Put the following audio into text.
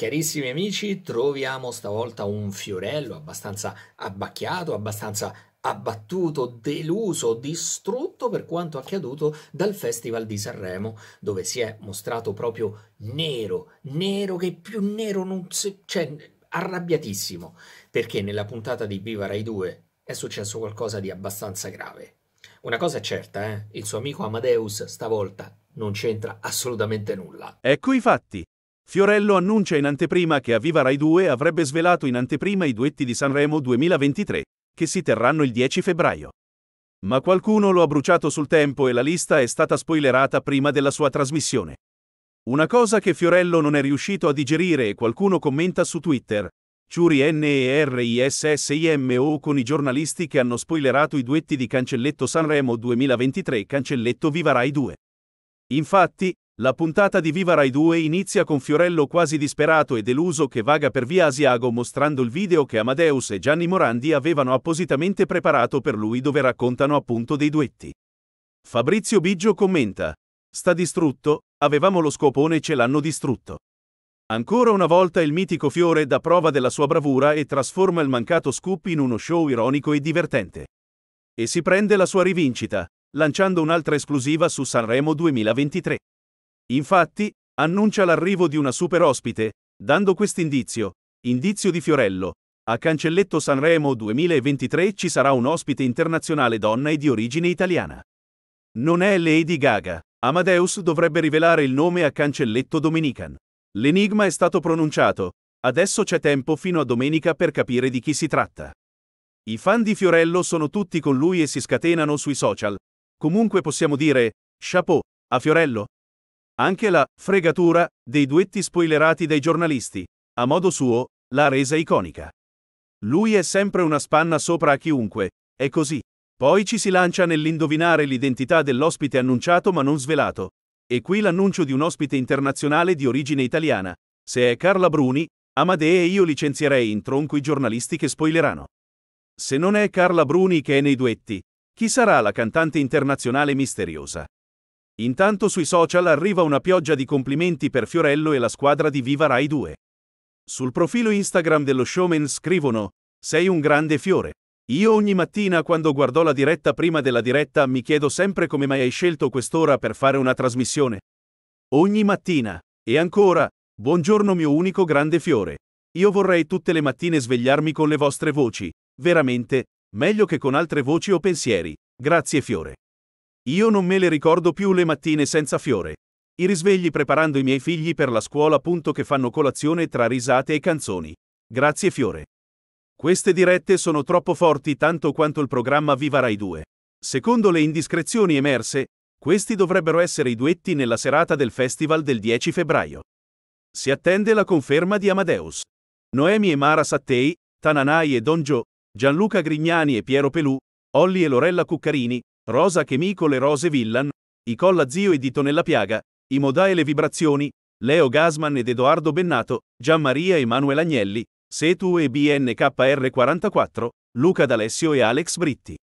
Carissimi amici, troviamo stavolta un Fiorello abbastanza abbacchiato, abbastanza abbattuto, deluso, distrutto per quanto accaduto dal Festival di Sanremo, dove si è mostrato proprio nero, nero che più nero non si... cioè arrabbiatissimo, perché nella puntata di Viva Rai 2 è successo qualcosa di abbastanza grave. Una cosa è certa, eh? il suo amico Amadeus stavolta non c'entra assolutamente nulla. Ecco i fatti. Fiorello annuncia in anteprima che a Viva Rai 2 avrebbe svelato in anteprima i duetti di Sanremo 2023, che si terranno il 10 febbraio. Ma qualcuno lo ha bruciato sul tempo e la lista è stata spoilerata prima della sua trasmissione. Una cosa che Fiorello non è riuscito a digerire e qualcuno commenta su Twitter. Ciuri NERISSIMO con i giornalisti che hanno spoilerato i duetti di Cancelletto Sanremo 2023 e Cancelletto Viva Rai 2. Infatti, la puntata di Viva Rai 2 inizia con Fiorello quasi disperato e deluso che vaga per via Asiago mostrando il video che Amadeus e Gianni Morandi avevano appositamente preparato per lui dove raccontano appunto dei duetti. Fabrizio Biggio commenta: Sta distrutto, avevamo lo scopone e ce l'hanno distrutto. Ancora una volta il mitico Fiore dà prova della sua bravura e trasforma il mancato scoop in uno show ironico e divertente. E si prende la sua rivincita, lanciando un'altra esclusiva su Sanremo 2023. Infatti, annuncia l'arrivo di una super ospite, dando quest'indizio, indizio di Fiorello. A Cancelletto Sanremo 2023 ci sarà un ospite internazionale donna e di origine italiana. Non è Lady Gaga. Amadeus dovrebbe rivelare il nome a Cancelletto Dominican. L'enigma è stato pronunciato. Adesso c'è tempo fino a domenica per capire di chi si tratta. I fan di Fiorello sono tutti con lui e si scatenano sui social. Comunque possiamo dire, chapeau, a Fiorello, anche la fregatura dei duetti spoilerati dai giornalisti, a modo suo, l'ha resa iconica. Lui è sempre una spanna sopra a chiunque, è così. Poi ci si lancia nell'indovinare l'identità dell'ospite annunciato ma non svelato. E qui l'annuncio di un ospite internazionale di origine italiana. Se è Carla Bruni, Amadee e io licenzierei in tronco i giornalisti che spoilerano. Se non è Carla Bruni che è nei duetti, chi sarà la cantante internazionale misteriosa? Intanto sui social arriva una pioggia di complimenti per Fiorello e la squadra di Viva Rai 2. Sul profilo Instagram dello showman scrivono: Sei un grande fiore. Io ogni mattina quando guardo la diretta prima della diretta mi chiedo sempre come mai hai scelto quest'ora per fare una trasmissione. Ogni mattina. E ancora, buongiorno mio unico grande fiore. Io vorrei tutte le mattine svegliarmi con le vostre voci. Veramente, meglio che con altre voci o pensieri. Grazie fiore. Io non me le ricordo più le mattine senza fiore. I risvegli preparando i miei figli per la scuola appunto che fanno colazione tra risate e canzoni. Grazie Fiore. Queste dirette sono troppo forti tanto quanto il programma Viva Rai 2. Secondo le indiscrezioni emerse, questi dovrebbero essere i duetti nella serata del festival del 10 febbraio. Si attende la conferma di Amadeus. Noemi e Mara Sattei, Tananai e Don Donjo, Gianluca Grignani e Piero Pelù, Olli e Lorella Cuccarini, Rosa Chemico Le Rose Villan, I Colla Zio e Dito nella Piaga, I Modà e le Vibrazioni, Leo Gasman ed Edoardo Bennato, Gianmaria Emanuele Agnelli, Setu e BNKR44, Luca D'Alessio e Alex Britti.